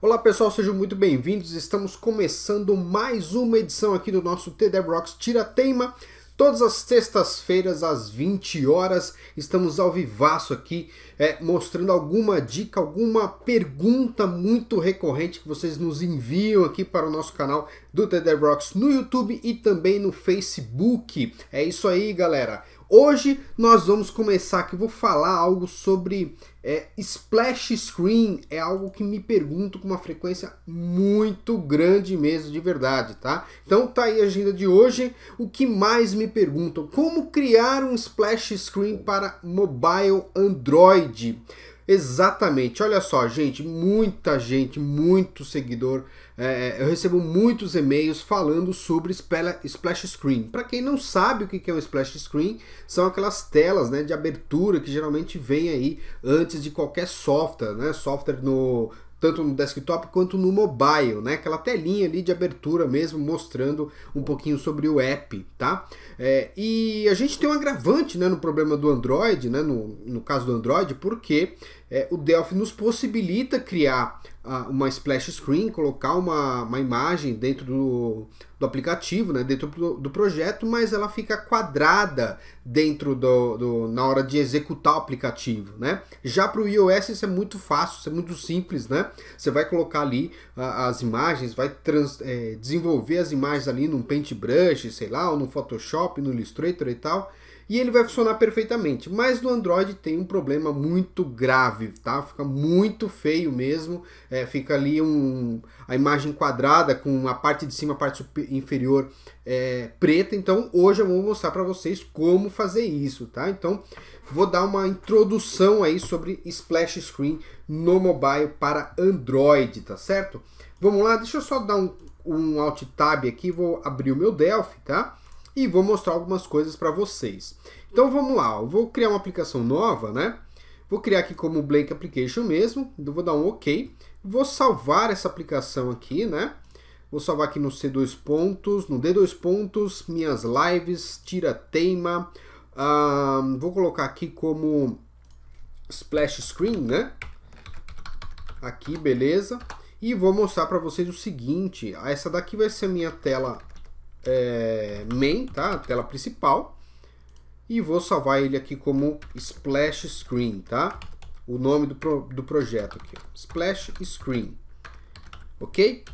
Olá pessoal, sejam muito bem-vindos. Estamos começando mais uma edição aqui do nosso TD Rocks Tira Teima. Todas as sextas-feiras, às 20 horas, estamos ao vivaço aqui, é, mostrando alguma dica, alguma pergunta muito recorrente que vocês nos enviam aqui para o nosso canal do TD Rocks no YouTube e também no Facebook. É isso aí, galera. Hoje nós vamos começar que vou falar algo sobre é, splash screen, é algo que me pergunto com uma frequência muito grande mesmo, de verdade, tá? Então tá aí a agenda de hoje. O que mais me perguntam? Como criar um splash screen para mobile Android? Exatamente. Olha só, gente, muita gente, muito seguidor. É, é eu recebo muitos e-mails falando sobre splash screen. Para quem não sabe o que é um splash screen, são aquelas telas né, de abertura que geralmente vem aí antes de qualquer software, né? Software no tanto no desktop quanto no mobile, né? Aquela telinha ali de abertura mesmo, mostrando um pouquinho sobre o app, tá? É, e a gente tem um agravante, né, no problema do Android, né, no, no caso do Android, porque é, o Delphi nos possibilita criar uh, uma splash screen, colocar uma, uma imagem dentro do, do aplicativo, né, dentro do, do, projeto, mas ela fica quadrada dentro do, do na hora de executar o aplicativo. Né? Já para o iOS isso é muito fácil, isso é muito simples. Né? Você vai colocar ali uh, as imagens, vai trans, é, desenvolver as imagens ali num paintbrush, sei lá, ou no Photoshop, no Illustrator e tal e ele vai funcionar perfeitamente. Mas no Android tem um problema muito grave, tá? Fica muito feio mesmo, é, fica ali um, a imagem quadrada com a parte de cima, a parte inferior é, preta. Então hoje eu vou mostrar para vocês como fazer isso, tá? Então vou dar uma introdução aí sobre splash screen no mobile para Android, tá certo? Vamos lá, deixa eu só dar um, um alt tab aqui, vou abrir o meu Delphi, tá? e vou mostrar algumas coisas para vocês. Então vamos lá, eu vou criar uma aplicação nova, né? Vou criar aqui como Blank Application mesmo, então, vou dar um OK. Vou salvar essa aplicação aqui, né? Vou salvar aqui no C2 pontos, no D2 pontos, minhas lives, tira tema Uh, vou colocar aqui como splash screen, né? Aqui, beleza. E vou mostrar para vocês o seguinte, essa daqui vai ser a minha tela é, main, tá? A tela principal. E vou salvar ele aqui como Splash Screen, tá? O nome do, pro, do projeto aqui, Splash Screen, ok?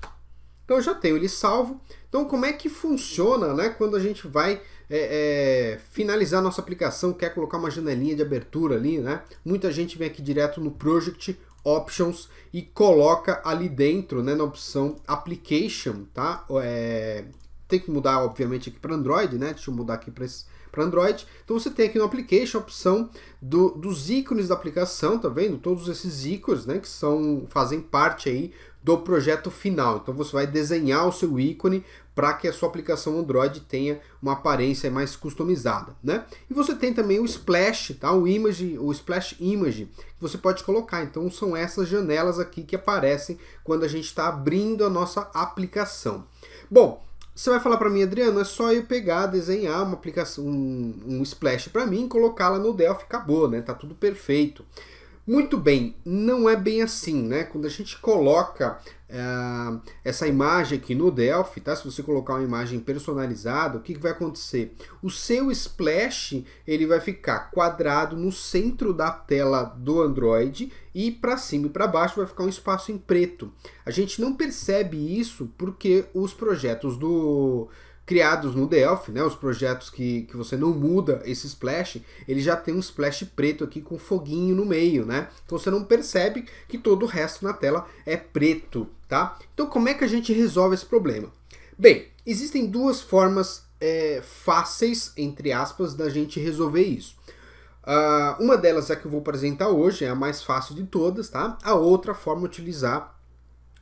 Então já tenho ele salvo. Então como é que funciona, né? Quando a gente vai é, é, finalizar nossa aplicação, quer colocar uma janelinha de abertura ali, né? Muita gente vem aqui direto no Project Options e coloca ali dentro, né? Na opção Application, tá? É, tem que mudar, obviamente, aqui para Android, né? Deixa eu mudar aqui para Android. Então você tem aqui no application a opção do, dos ícones da aplicação, tá vendo? Todos esses ícones, né? Que são, fazem parte aí do projeto final. Então você vai desenhar o seu ícone para que a sua aplicação Android tenha uma aparência mais customizada, né? E você tem também o splash, tá? O image, o splash image que você pode colocar. Então são essas janelas aqui que aparecem quando a gente está abrindo a nossa aplicação. Bom, você vai falar para mim, Adriano, é só eu pegar, desenhar uma aplicação, um, um splash para mim, colocá-la no Delphi, acabou, né? Tá tudo perfeito. Muito bem, não é bem assim, né? Quando a gente coloca é, essa imagem aqui no Delphi, tá? Se você colocar uma imagem personalizada, o que, que vai acontecer? O seu splash ele vai ficar quadrado no centro da tela do Android e para cima e para baixo vai ficar um espaço em preto. A gente não percebe isso porque os projetos do criados no Delphi, né, os projetos que, que você não muda esse splash, ele já tem um splash preto aqui com foguinho no meio, né? Então você não percebe que todo o resto na tela é preto, tá? Então como é que a gente resolve esse problema? Bem, existem duas formas é, fáceis, entre aspas, da gente resolver isso. Uh, uma delas é que eu vou apresentar hoje, é a mais fácil de todas, tá? A outra forma é utilizar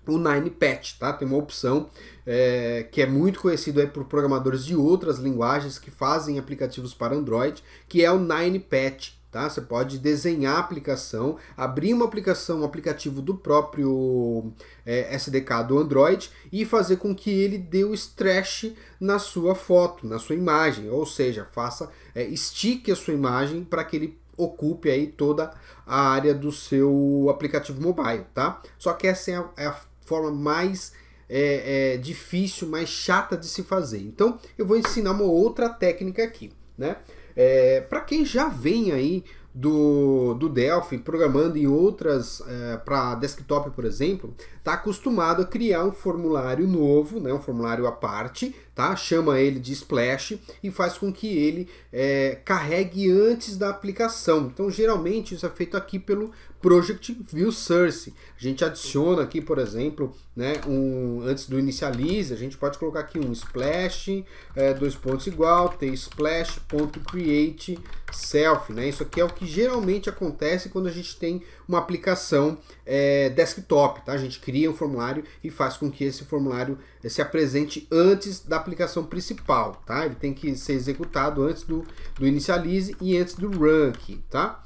o Nine Patch, tá? Tem uma opção é, que é muito conhecido aí por programadores de outras linguagens que fazem aplicativos para Android, que é o NinePatch. Tá? Você pode desenhar a aplicação, abrir uma aplicação, um aplicativo do próprio é, SDK do Android e fazer com que ele dê o stretch na sua foto, na sua imagem, ou seja, faça é, estique a sua imagem para que ele ocupe aí toda a área do seu aplicativo mobile, tá? Só que essa é a, é a forma mais é, é, difícil, mais chata de se fazer. Então eu vou ensinar uma outra técnica aqui, né? É, para quem já vem aí do, do Delphi programando em outras é, para desktop, por exemplo, está acostumado a criar um formulário novo, né, um formulário à parte, tá? Chama ele de splash e faz com que ele é, carregue antes da aplicação. Então, geralmente isso é feito aqui pelo Project View Source. A gente adiciona aqui, por exemplo, né, um, antes do inicialize, a gente pode colocar aqui um splash, é, dois pontos igual, tem splash.create self. Né? Isso aqui é o que geralmente acontece quando a gente tem uma aplicação é, desktop. Tá? A gente cria um formulário e faz com que esse formulário eh, se apresente antes da aplicação principal. Tá? Ele tem que ser executado antes do, do inicialize e antes do run aqui, tá?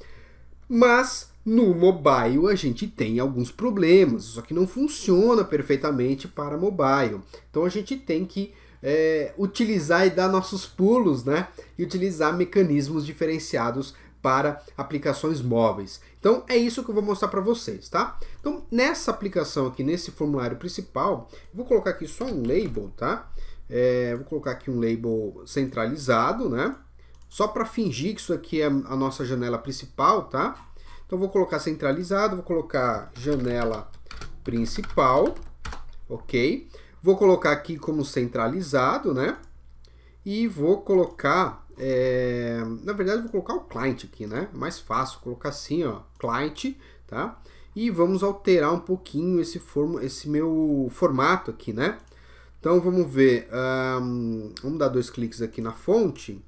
Mas no mobile a gente tem alguns problemas, só que não funciona perfeitamente para mobile. Então a gente tem que é, utilizar e dar nossos pulos, né? E utilizar mecanismos diferenciados para aplicações móveis. Então é isso que eu vou mostrar para vocês, tá? Então nessa aplicação aqui, nesse formulário principal, vou colocar aqui só um label, tá? É, vou colocar aqui um label centralizado, né? Só para fingir que isso aqui é a nossa janela principal, tá? Então vou colocar centralizado, vou colocar janela principal, ok? Vou colocar aqui como centralizado, né? E vou colocar, é... na verdade vou colocar o client aqui, né? Mais fácil, colocar assim, ó, client, tá? E vamos alterar um pouquinho esse, form esse meu formato aqui, né? Então vamos ver, um, vamos dar dois cliques aqui na fonte,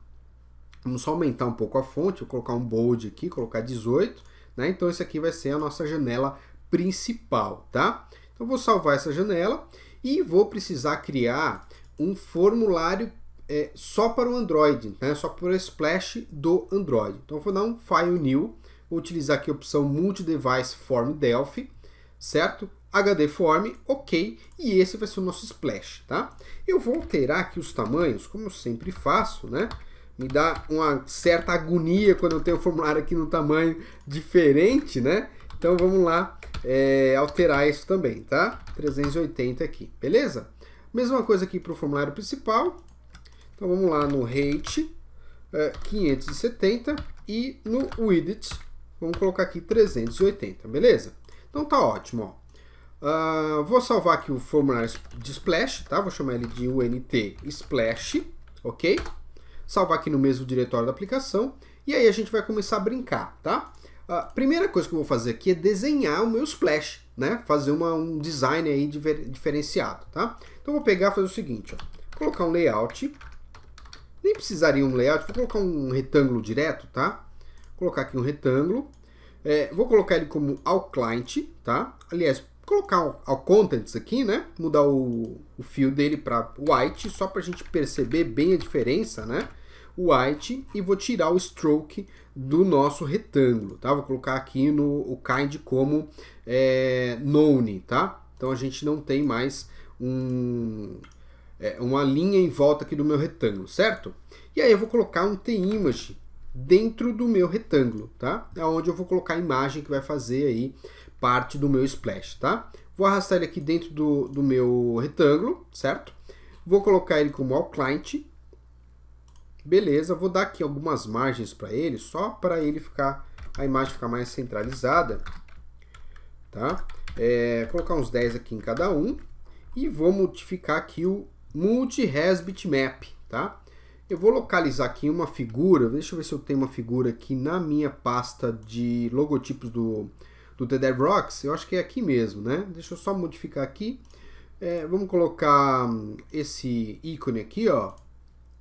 vamos só aumentar um pouco a fonte, vou colocar um bold aqui, colocar 18, né? Então, isso aqui vai ser a nossa janela principal, tá? Então, vou salvar essa janela e vou precisar criar um formulário é, só para o Android, né? só para o Splash do Android. Então, vou dar um File New, vou utilizar aqui a opção Multi-Device Form Delphi, certo? HD Form, ok, e esse vai ser o nosso Splash, tá? Eu vou alterar aqui os tamanhos, como eu sempre faço, né? me dá uma certa agonia quando eu tenho o formulário aqui no tamanho diferente, né? Então vamos lá é, alterar isso também, tá? 380 aqui, beleza? Mesma coisa aqui para o formulário principal. Então vamos lá no rate, é, eh, 570 e no widget, vamos colocar aqui 380, beleza? Então tá ótimo, ó. Uh, vou salvar aqui o formulário de splash, tá? Vou chamar ele de UNT splash, ok? salvar aqui no mesmo diretório da aplicação, e aí a gente vai começar a brincar, tá? A primeira coisa que eu vou fazer aqui é desenhar o meu splash, né? Fazer uma, um design aí diferenciado, tá? Então vou pegar e fazer o seguinte, ó. colocar um layout, nem precisaria um layout, vou colocar um retângulo direto, tá? Colocar aqui um retângulo, é, vou colocar ele como ao client, tá? Aliás, colocar ao contents aqui, né? Mudar o, o fio dele para white, só para a gente perceber bem a diferença, né? o white e vou tirar o stroke do nosso retângulo, tá? Vou colocar aqui no o kind como é, known, tá? Então a gente não tem mais um, é, uma linha em volta aqui do meu retângulo, certo? E aí eu vou colocar um t-image dentro do meu retângulo, tá? É onde eu vou colocar a imagem que vai fazer aí parte do meu splash, tá? Vou arrastar ele aqui dentro do, do meu retângulo, certo? Vou colocar ele como all client Beleza, vou dar aqui algumas margens para ele, só para ele ficar, a imagem ficar mais centralizada. Tá? É, colocar uns 10 aqui em cada um. E vou modificar aqui o Multi-Res Bitmap, tá? Eu vou localizar aqui uma figura, deixa eu ver se eu tenho uma figura aqui na minha pasta de logotipos do, do The Dev Rocks. Eu acho que é aqui mesmo, né? Deixa eu só modificar aqui. É, vamos colocar esse ícone aqui, ó,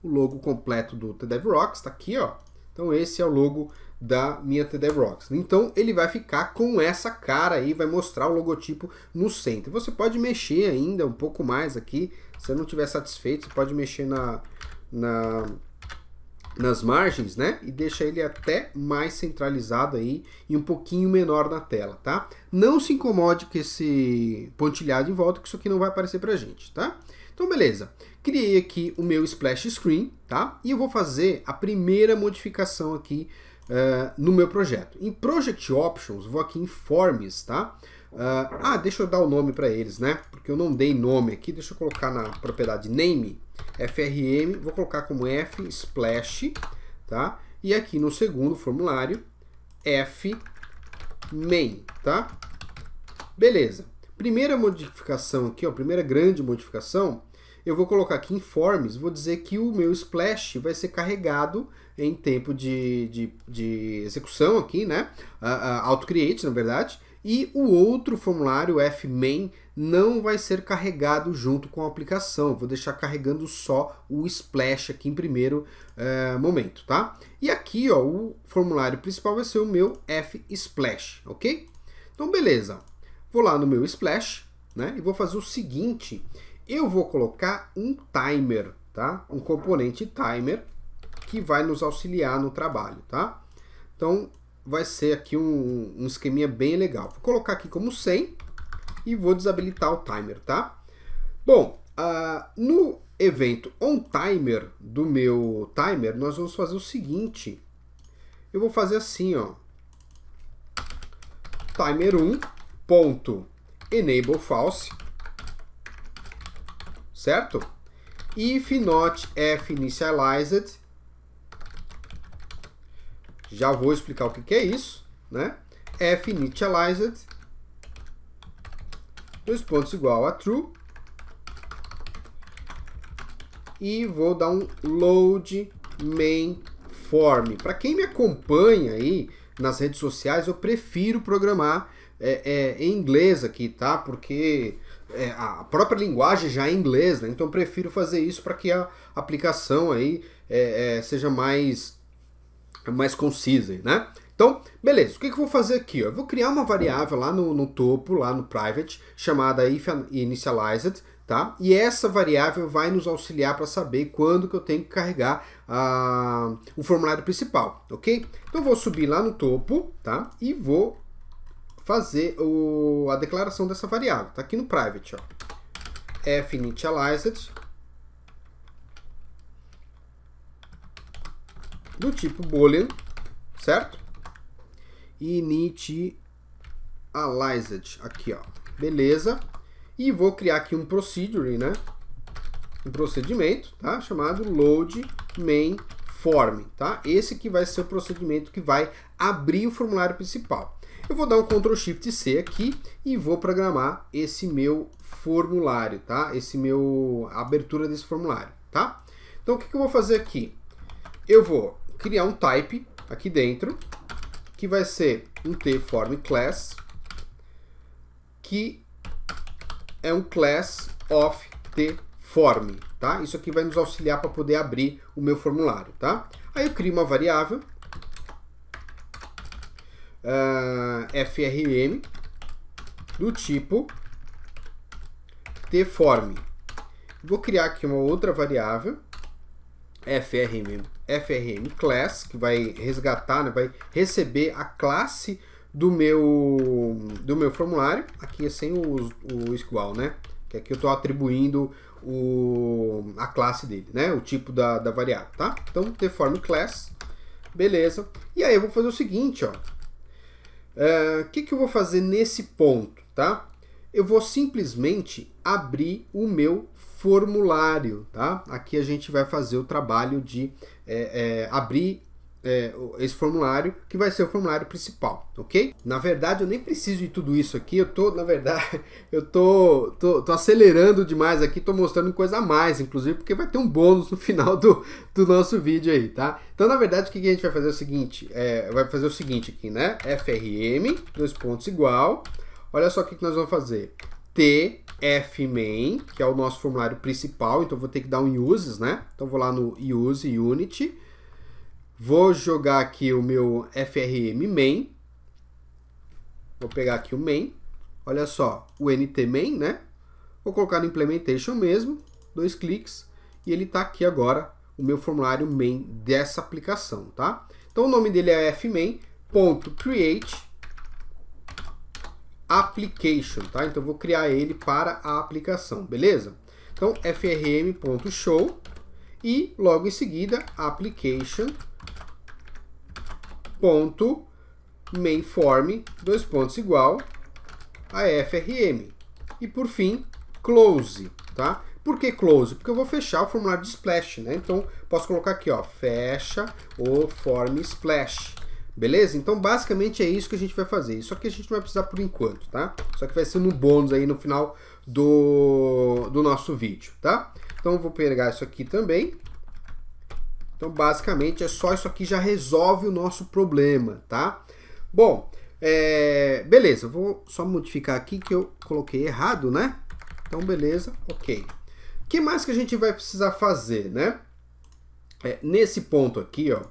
o logo completo do Rocks está aqui, ó. Então esse é o logo da minha Rocks. Então ele vai ficar com essa cara aí, vai mostrar o logotipo no centro. Você pode mexer ainda um pouco mais aqui, se não estiver satisfeito, você pode mexer na, na, nas margens, né? E deixa ele até mais centralizado aí e um pouquinho menor na tela, tá? Não se incomode com esse pontilhado em volta, que isso aqui não vai aparecer pra gente, tá? Então, beleza. Criei aqui o meu splash screen, tá? E eu vou fazer a primeira modificação aqui uh, no meu projeto. Em Project Options, vou aqui em Forms, tá? Uh, ah, deixa eu dar o nome para eles, né? Porque eu não dei nome aqui. Deixa eu colocar na propriedade Name, FRM. Vou colocar como F Splash, tá? E aqui no segundo formulário, F Main, tá? Beleza. Primeira modificação aqui, ó, primeira grande modificação eu vou colocar aqui em forms, vou dizer que o meu splash vai ser carregado em tempo de, de, de execução aqui, né? Uh, ah, uh, ah, auto-create, na verdade. E o outro formulário, fmain, não vai ser carregado junto com a aplicação. Vou deixar carregando só o splash aqui em primeiro uh, momento, tá? E aqui, ó, o formulário principal vai ser o meu fsplash, ok? Então, beleza. Vou lá no meu splash, né? E vou fazer o seguinte, eu vou colocar um timer, tá? Um componente timer que vai nos auxiliar no trabalho, tá? Então, vai ser aqui um, um esqueminha bem legal. Vou colocar aqui como 100 e vou desabilitar o timer, tá? Bom, uh, no evento onTimer do meu timer, nós vamos fazer o seguinte. Eu vou fazer assim, ó. Timer1.enableFalse certo? If not f initialized, já vou explicar o que, que é isso, né? f initialized, dois pontos igual a true, e vou dar um load main form. Para quem me acompanha aí nas redes sociais, eu prefiro programar é, é, em inglês aqui, tá? Porque é, a própria linguagem já é inglês, né? Então eu prefiro fazer isso para que a aplicação aí é, é, seja mais, mais concisa, né? Então, beleza, o que, que eu vou fazer aqui? Ó? Eu vou criar uma variável lá no, no topo, lá no private, chamada initialized, tá? E essa variável vai nos auxiliar para saber quando que eu tenho que carregar a, o formulário principal, ok? Então, vou subir lá no topo, tá? E vou fazer o, a declaração dessa variável. Está aqui no private. Ó. F initialized do tipo boolean, certo? Initialized aqui, ó. Beleza? E vou criar aqui um procedure, né? Um procedimento, tá? Chamado load main form, tá? Esse que vai ser o procedimento que vai abrir o formulário principal. Eu vou dar um Ctrl Shift C aqui e vou programar esse meu formulário, tá? Esse meu abertura desse formulário, tá? Então o que, que eu vou fazer aqui? Eu vou criar um type aqui dentro que vai ser um TFormClass class que é um class of tform, tá? Isso aqui vai nos auxiliar para poder abrir o meu formulário, tá? Aí eu crio uma variável uh, ah, FRM do tipo tform. Vou criar aqui uma outra variável, frm, frm class, que vai resgatar, né, vai receber a classe do meu, do meu formulário, aqui é sem o, o né? Que aqui eu estou atribuindo o, a classe dele, né? O tipo da, da variável, tá? Então, deform class, beleza. E aí eu vou fazer o seguinte, ó. O eh, que, que eu vou fazer nesse ponto, tá? Eu vou simplesmente abrir o meu formulário, tá? Aqui a gente vai fazer o trabalho de é, é, abrir é, esse formulário que vai ser o formulário principal, ok? Na verdade, eu nem preciso de tudo isso aqui, eu tô, na verdade, eu tô, tô, tô acelerando demais aqui, tô mostrando coisa a mais, inclusive, porque vai ter um bônus no final do, do nosso vídeo aí, tá? Então, na verdade, o que a gente vai fazer é o seguinte, é, vai fazer o seguinte aqui, né? FRM, dois pontos igual, olha só o que, que nós vamos fazer, tfmain que é o nosso formulário principal, então vou ter que dar um uses, né? Então vou lá no use unit, Vou jogar aqui o meu FRM main. Vou pegar aqui o main. Olha só, o NT main, né? Vou colocar no implementation mesmo, dois cliques, e ele está aqui agora, o meu formulário main dessa aplicação, tá? Então o nome dele é fmain.create application, tá? Então vou criar ele para a aplicação, beleza? Então frm.show e logo em seguida application.create ponto mainform, dois pontos igual a frm. E por fim, close, tá? Por que close? Porque eu vou fechar o formulário de splash, né? Então posso colocar aqui, ó, fecha o form splash. Beleza? Então basicamente é isso que a gente vai fazer. Só que a gente não vai precisar por enquanto, tá? Só que vai ser no bônus aí no final do, do nosso vídeo, tá? Então vou pegar isso aqui também então, basicamente, é só isso aqui já resolve o nosso problema, tá? Bom, é, beleza, vou só modificar aqui que eu coloquei errado, né? Então, beleza, ok. O que mais que a gente vai precisar fazer, né? É, nesse ponto aqui, ó,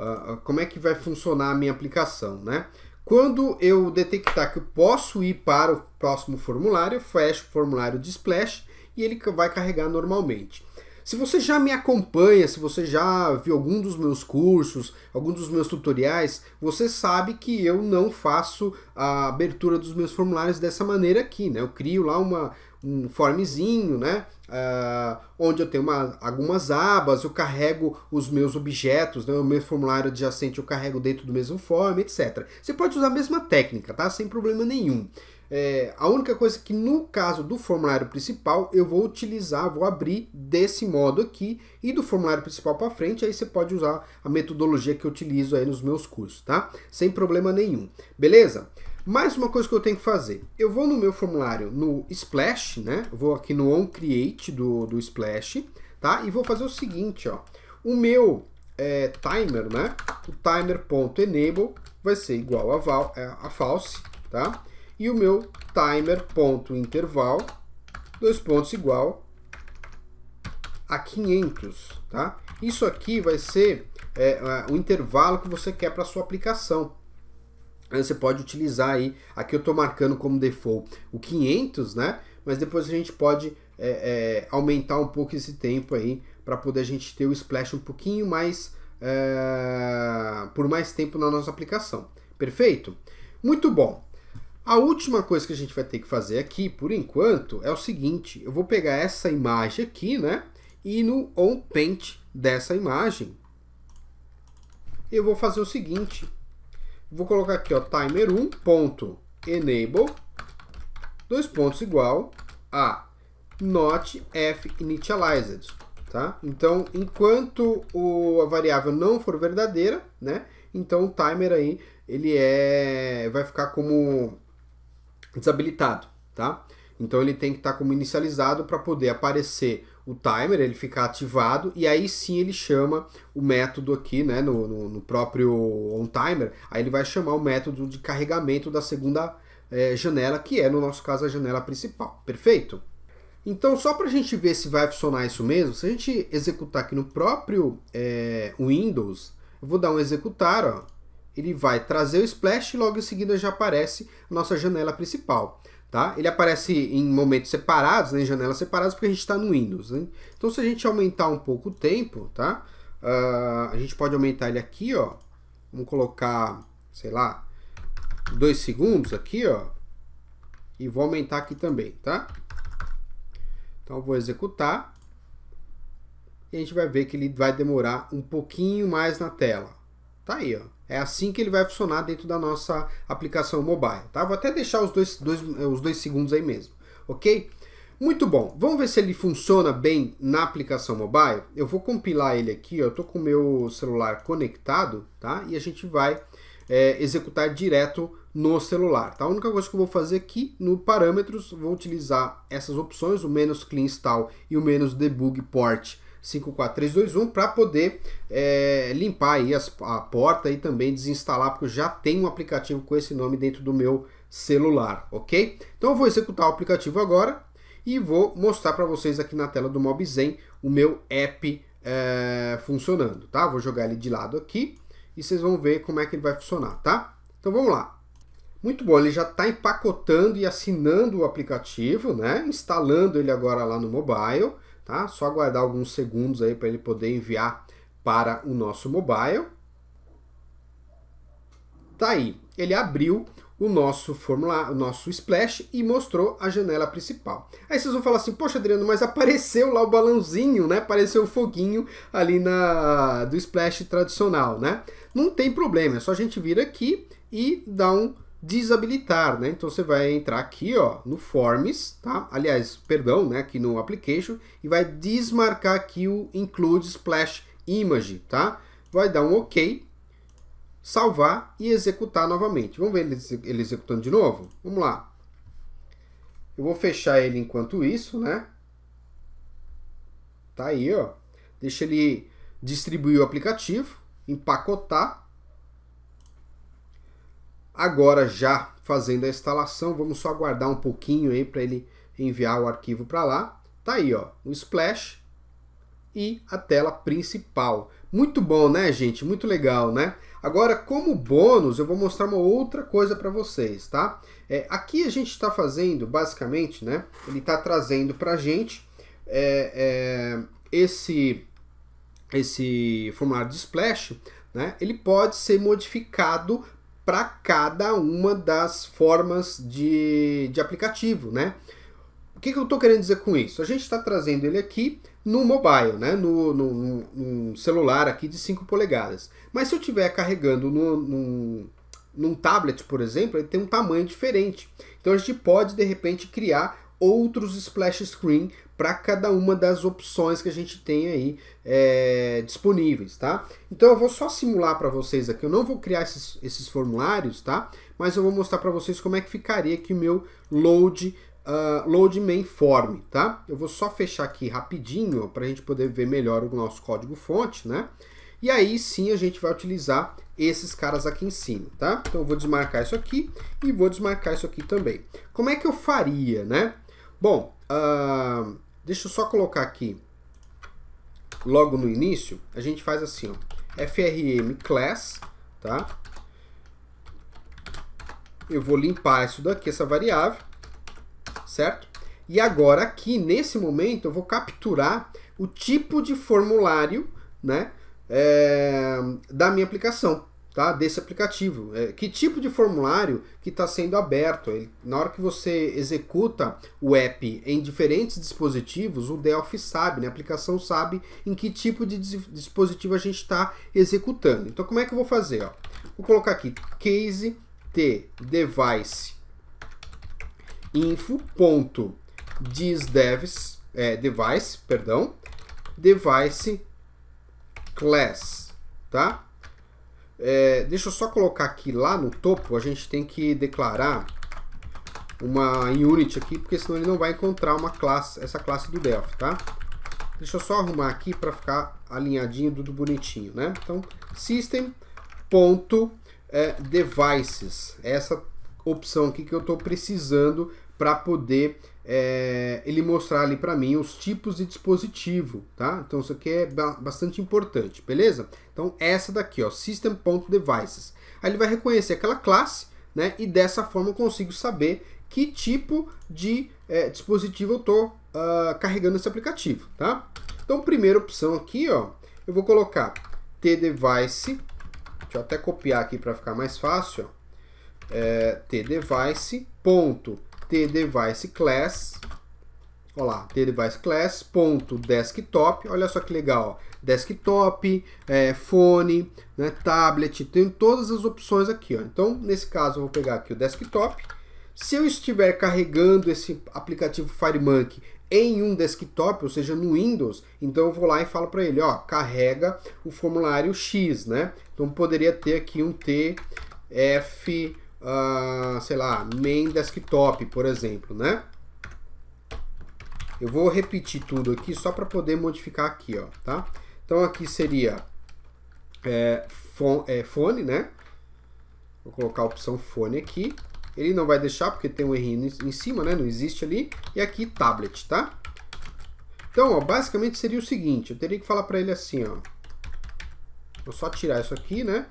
uh, como é que vai funcionar a minha aplicação, né? Quando eu detectar que eu posso ir para o próximo formulário, eu fecho o formulário de Splash e ele vai carregar normalmente. Se você já me acompanha, se você já viu algum dos meus cursos, algum dos meus tutoriais, você sabe que eu não faço a abertura dos meus formulários dessa maneira aqui, né? Eu crio lá uma, um formezinho, né? Uh, onde eu tenho uma, algumas abas, eu carrego os meus objetos, né? o meu formulário adjacente eu carrego dentro do mesmo form, etc. Você pode usar a mesma técnica, tá? Sem problema nenhum. É, a única coisa que no caso do formulário principal eu vou utilizar, vou abrir desse modo aqui e do formulário principal para frente aí você pode usar a metodologia que eu utilizo aí nos meus cursos, tá? Sem problema nenhum, beleza? Mais uma coisa que eu tenho que fazer. Eu vou no meu formulário no Splash, né? vou aqui no On Create do, do Splash, tá? E vou fazer o seguinte, ó. O meu é, timer, né? O timer.enable vai ser igual a, val, é, a false, tá? e o meu timer.interval, dois pontos igual a 500, tá? Isso aqui vai ser é, o intervalo que você quer para sua aplicação. Você pode utilizar aí, aqui eu estou marcando como default o 500, né? Mas depois a gente pode é, é, aumentar um pouco esse tempo aí para poder a gente ter o splash um pouquinho mais é, por mais tempo na nossa aplicação. Perfeito? Muito bom. A última coisa que a gente vai ter que fazer aqui, por enquanto, é o seguinte. Eu vou pegar essa imagem aqui, né? E no On Paint dessa imagem, eu vou fazer o seguinte. Vou colocar aqui, ó, timer 1enable ponto, enable, dois pontos igual a not f initialized, tá? Então, enquanto o, a variável não for verdadeira, né? Então, o timer aí, ele é, vai ficar como desabilitado, tá? Então ele tem que estar tá como inicializado para poder aparecer o timer, ele ficar ativado e aí sim ele chama o método aqui, né, no, no, no próprio on timer, aí ele vai chamar o método de carregamento da segunda é, janela, que é no nosso caso a janela principal, perfeito? Então só para a gente ver se vai funcionar isso mesmo, se a gente executar aqui no próprio é, Windows, eu vou dar um executar, ó, ele vai trazer o splash e logo em seguida já aparece a nossa janela principal. Tá? Ele aparece em momentos separados, né, em janelas separadas, porque a gente está no Windows. Né? Então, se a gente aumentar um pouco o tempo, tá? Uh, a gente pode aumentar ele aqui, ó. Vamos colocar, sei lá, dois segundos aqui, ó. E vou aumentar aqui também, tá? Então, vou executar. E a gente vai ver que ele vai demorar um pouquinho mais na tela. Tá aí, ó. É assim que ele vai funcionar dentro da nossa aplicação mobile, tá? Vou até deixar os dois, dois, os dois segundos aí mesmo, ok? Muito bom, vamos ver se ele funciona bem na aplicação mobile. Eu vou compilar ele aqui, ó. eu estou com o meu celular conectado, tá? E a gente vai é, executar direto no celular, tá? A única coisa que eu vou fazer aqui, no parâmetros, vou utilizar essas opções, o menos clean install e o menos debug port 54321 para poder é, limpar aí as, a porta e também desinstalar, porque eu já tenho um aplicativo com esse nome dentro do meu celular, ok? Então eu vou executar o aplicativo agora e vou mostrar para vocês aqui na tela do MobZen o meu app é, funcionando, tá? Vou jogar ele de lado aqui e vocês vão ver como é que ele vai funcionar, tá? Então vamos lá. Muito bom, ele já está empacotando e assinando o aplicativo, né? Instalando ele agora lá no mobile tá? Só aguardar alguns segundos aí para ele poder enviar para o nosso mobile. Tá aí, ele abriu o nosso formulário, o nosso splash e mostrou a janela principal. Aí vocês vão falar assim: "Poxa, Adriano, mas apareceu lá o balãozinho, né? Apareceu o foguinho ali na do splash tradicional, né?" Não tem problema, é só a gente vir aqui e dar um desabilitar, né? Então você vai entrar aqui, ó, no Forms, tá? Aliás, perdão, né, aqui no Application e vai desmarcar aqui o Include Splash Image, tá? Vai dar um OK, salvar e executar novamente. Vamos ver ele, ele executando de novo? Vamos lá. Eu vou fechar ele enquanto isso, né? Tá aí, ó. Deixa ele distribuir o aplicativo, empacotar Agora já fazendo a instalação, vamos só aguardar um pouquinho aí para ele enviar o arquivo para lá. Tá aí, ó, o splash e a tela principal. Muito bom, né, gente? Muito legal, né? Agora, como bônus, eu vou mostrar uma outra coisa para vocês, tá? É, aqui a gente está fazendo, basicamente, né? Ele está trazendo para a gente é, é, esse, esse formulário de splash, né? Ele pode ser modificado para cada uma das formas de, de aplicativo, né? O que, que eu estou querendo dizer com isso? A gente está trazendo ele aqui no mobile, né? no, no, no celular aqui de 5 polegadas. Mas se eu estiver carregando no, no, num tablet, por exemplo, ele tem um tamanho diferente. Então a gente pode, de repente, criar outros splash screen para cada uma das opções que a gente tem aí é, disponíveis, tá? Então eu vou só simular para vocês aqui, eu não vou criar esses, esses formulários, tá? Mas eu vou mostrar para vocês como é que ficaria aqui o meu load, uh, load main form, tá? Eu vou só fechar aqui rapidinho para a gente poder ver melhor o nosso código fonte, né? E aí sim a gente vai utilizar esses caras aqui em cima, tá? Então eu vou desmarcar isso aqui e vou desmarcar isso aqui também. Como é que eu faria, né? Bom, uh, Deixa eu só colocar aqui, logo no início, a gente faz assim, ó, frm class, tá? Eu vou limpar isso daqui, essa variável, certo? E agora aqui, nesse momento, eu vou capturar o tipo de formulário, né? É, da minha aplicação tá, desse aplicativo. É, que tipo de formulário que está sendo aberto? Ele, na hora que você executa o app em diferentes dispositivos, o Delphi sabe, né, a aplicação sabe em que tipo de dispositivo a gente está executando. Então, como é que eu vou fazer? Ó? Vou colocar aqui case t device info ponto é, device, perdão, device class, tá? É, deixa eu só colocar aqui lá no topo, a gente tem que declarar uma unit aqui, porque senão ele não vai encontrar uma classe, essa classe do Delphi, tá? Deixa eu só arrumar aqui para ficar alinhadinho, tudo bonitinho, né? Então, system.devices, é, essa opção aqui que eu estou precisando para poder é, ele mostrar ali para mim os tipos de dispositivo, tá? Então isso aqui é bastante importante, beleza? Então essa daqui, ó, System.Devices. Aí ele vai reconhecer aquela classe, né? E dessa forma eu consigo saber que tipo de é, dispositivo eu tô uh, carregando esse aplicativo, tá? Então primeira opção aqui, ó, eu vou colocar T-Device, deixa eu até copiar aqui para ficar mais fácil, ó, é, TDeviceClass, class, olha lá, tdevice ponto desktop, olha só que legal, ó, desktop, é, fone, né, tablet, tem todas as opções aqui, ó. Então, nesse caso, eu vou pegar aqui o desktop. Se eu estiver carregando esse aplicativo FireMonkey em um desktop, ou seja, no Windows, então eu vou lá e falo para ele, ó, carrega o formulário X, né? Então poderia ter aqui um TF uh, sei lá, main desktop, por exemplo, né? Eu vou repetir tudo aqui só para poder modificar aqui, ó, tá? Então aqui seria é, fone, é, fone, né? Vou colocar a opção fone aqui. Ele não vai deixar porque tem um errinho em cima, né? Não existe ali. E aqui tablet, tá? Então, ó, basicamente seria o seguinte. Eu teria que falar para ele assim, ó. Vou só tirar isso aqui, né?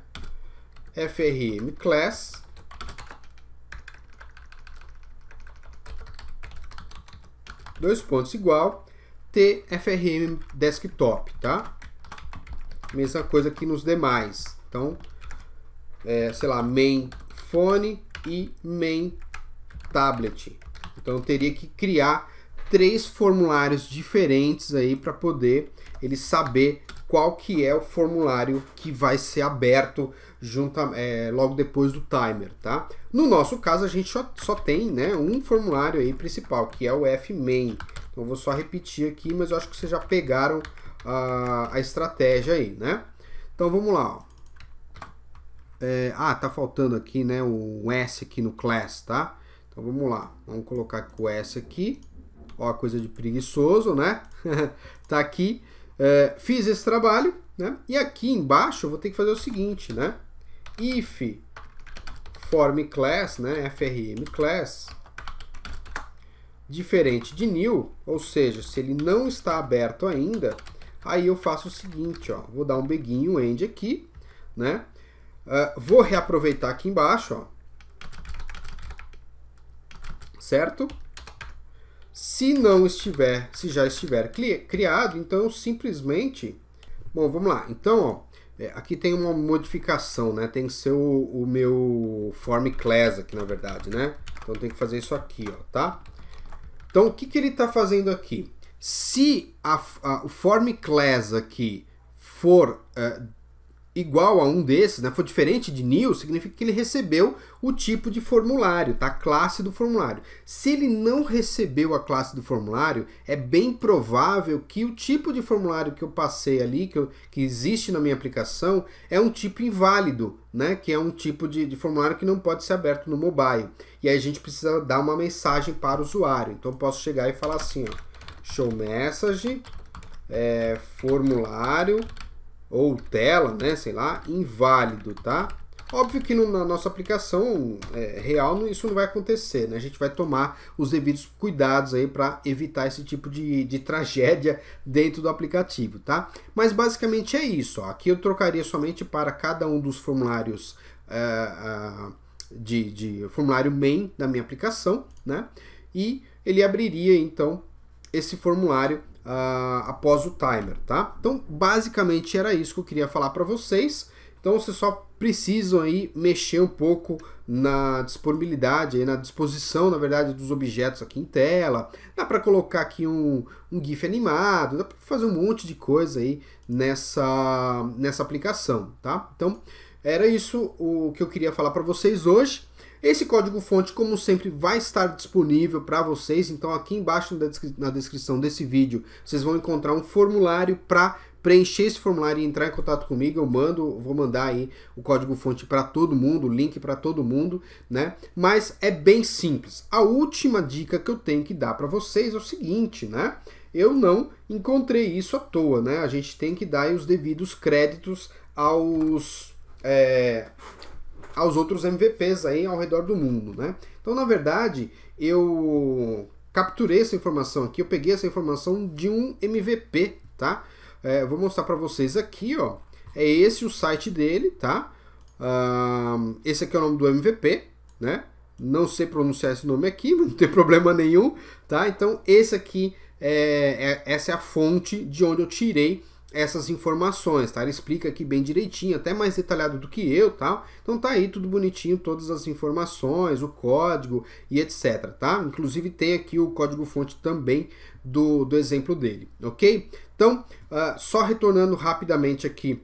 FRM class dois pontos igual tfrm desktop, tá? Mesma coisa que nos demais. Então, é, sei lá, main phone e main tablet. Então, eu teria que criar três formulários diferentes aí para poder ele saber qual que é o formulário que vai ser aberto junto é, logo depois do timer, tá? No nosso caso, a gente só, só tem né, um formulário aí principal, que é o F-Main. Então, eu vou só repetir aqui, mas eu acho que vocês já pegaram a, a estratégia aí, né? Então, vamos lá, ó. É, ah, tá faltando aqui, né, o S aqui no class, tá? Então vamos lá, vamos colocar o S aqui. Ó, coisa de preguiçoso, né? tá aqui. É, fiz esse trabalho, né? E aqui embaixo eu vou ter que fazer o seguinte, né? If form class, né? FRM class diferente de new, ou seja, se ele não está aberto ainda, aí eu faço o seguinte, ó, vou dar um beguinho end aqui, né? Uh, vou reaproveitar aqui embaixo, ó, certo? Se não estiver, se já estiver criado, então simplesmente... Bom, vamos lá. Então, ó, é, aqui tem uma modificação, né? Tem que ser o, o meu form class aqui, na verdade, né? Então tem que fazer isso aqui, ó, tá? Então, o que, que ele está fazendo aqui? Se a, a, o form class aqui for uh, igual a um desses, né, for diferente de new, significa que ele recebeu o tipo de formulário, tá? A classe do formulário. Se ele não recebeu a classe do formulário, é bem provável que o tipo de formulário que eu passei ali, que, eu, que existe na minha aplicação, é um tipo inválido, né? Que é um tipo de, de formulário que não pode ser aberto no mobile. E aí a gente precisa dar uma mensagem para o usuário. Então eu posso chegar e falar assim, ó, show message, é, formulário ou tela, né, sei lá, inválido, tá? Óbvio que no, na nossa aplicação é, real isso não vai acontecer, né? A gente vai tomar os devidos cuidados aí para evitar esse tipo de, de tragédia dentro do aplicativo, tá? Mas basicamente é isso, ó. Aqui eu trocaria somente para cada um dos formulários uh, uh, de, de formulário main da minha aplicação, né? E ele abriria então esse formulário uh, após o timer, tá? Então, basicamente era isso que eu queria falar para vocês. Então, vocês só precisam aí mexer um pouco na disponibilidade, aí, na disposição, na verdade, dos objetos aqui em tela. Dá para colocar aqui um, um GIF animado, dá para fazer um monte de coisa aí nessa, nessa aplicação, tá? Então, era isso o que eu queria falar para vocês hoje. Esse código-fonte, como sempre, vai estar disponível para vocês. Então, aqui embaixo na, descrição desse vídeo, vocês vão encontrar um formulário para preencher esse formulário e entrar em contato comigo, eu mando, vou mandar aí o código fonte para todo mundo, o link para todo mundo, né? Mas é bem simples. A última dica que eu tenho que dar para vocês é o seguinte, né? Eu não encontrei isso à toa, né? A gente tem que dar os devidos créditos aos é, aos outros MVPs aí ao redor do mundo, né? Então, na verdade, eu capturei essa informação aqui, eu peguei essa informação de um MVP, tá? É, vou mostrar para vocês aqui, ó. É esse o site dele, tá? esse aqui é o nome do MVP, né? Não sei pronunciar esse nome aqui, mas não tem problema nenhum, tá? Então, esse aqui, é, é essa é a fonte de onde eu tirei essas informações, tá? Ele explica aqui bem direitinho, até mais detalhado do que eu, tá? Então tá aí tudo bonitinho, todas as informações, o código e etc, tá? Inclusive tem aqui o código-fonte também do, do exemplo dele, ok? Então, uh, só retornando rapidamente aqui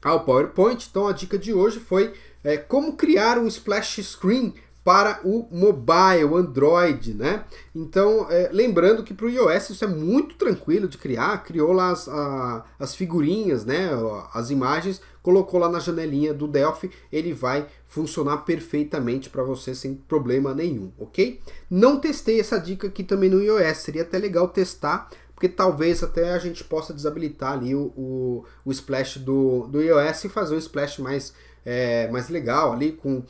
ao PowerPoint, então a dica de hoje foi é, como criar um splash screen para o mobile, Android, né? Então, é, lembrando que para o iOS isso é muito tranquilo de criar, criou lá as, a, as figurinhas, né? As imagens, colocou lá na janelinha do Delphi, ele vai funcionar perfeitamente para você sem problema nenhum, ok? Não testei essa dica aqui também no iOS, seria até legal testar, porque talvez até a gente possa desabilitar ali o, o, o splash do, do iOS e fazer um splash mais, é, mais legal ali com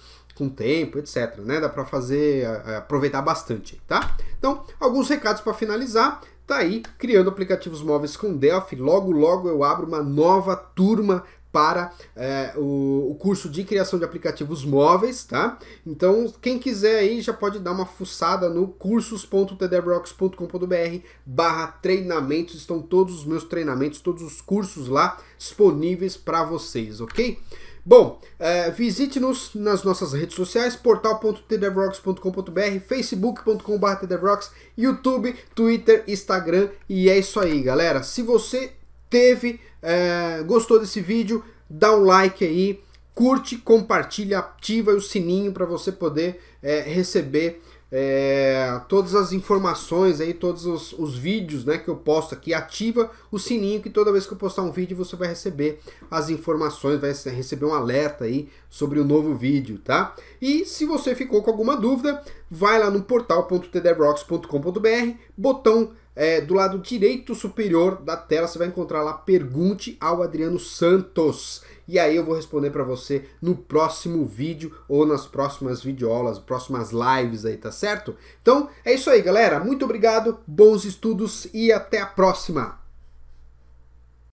com tempo, etc. Né? Dá para fazer, eh, eh, aproveitar bastante, tá? Então, alguns recados para finalizar. Tá aí, criando aplicativos móveis com Delphi. Logo, logo eu abro uma nova turma para é, o, o, curso de criação de aplicativos móveis, tá? Então, quem quiser aí já pode dar uma fuçada no cursos.tdevrox.com.br barra treinamentos. Estão todos os meus treinamentos, todos os cursos lá disponíveis para vocês, ok? Bom, é, visite-nos nas nossas redes sociais, portal.tdevrox.com.br, facebook.com.br, youtube, twitter, instagram e é isso aí, galera. Se você teve, é, gostou desse vídeo, dá um like aí, curte, compartilha, ativa o sininho para você poder é, receber é, todas as informações aí, todos os, os, vídeos né, que eu posto aqui, ativa o sininho que toda vez que eu postar um vídeo você vai receber as informações, vai receber um alerta aí sobre o novo vídeo, tá? E se você ficou com alguma dúvida, vai lá no portal.tdrocks.com.br, botão é, do lado direito superior da tela, você vai encontrar lá Pergunte ao Adriano Santos. E aí eu vou responder para você no próximo vídeo ou nas próximas videoaulas, próximas lives aí, tá certo? Então é isso aí, galera. Muito obrigado, bons estudos e até a próxima!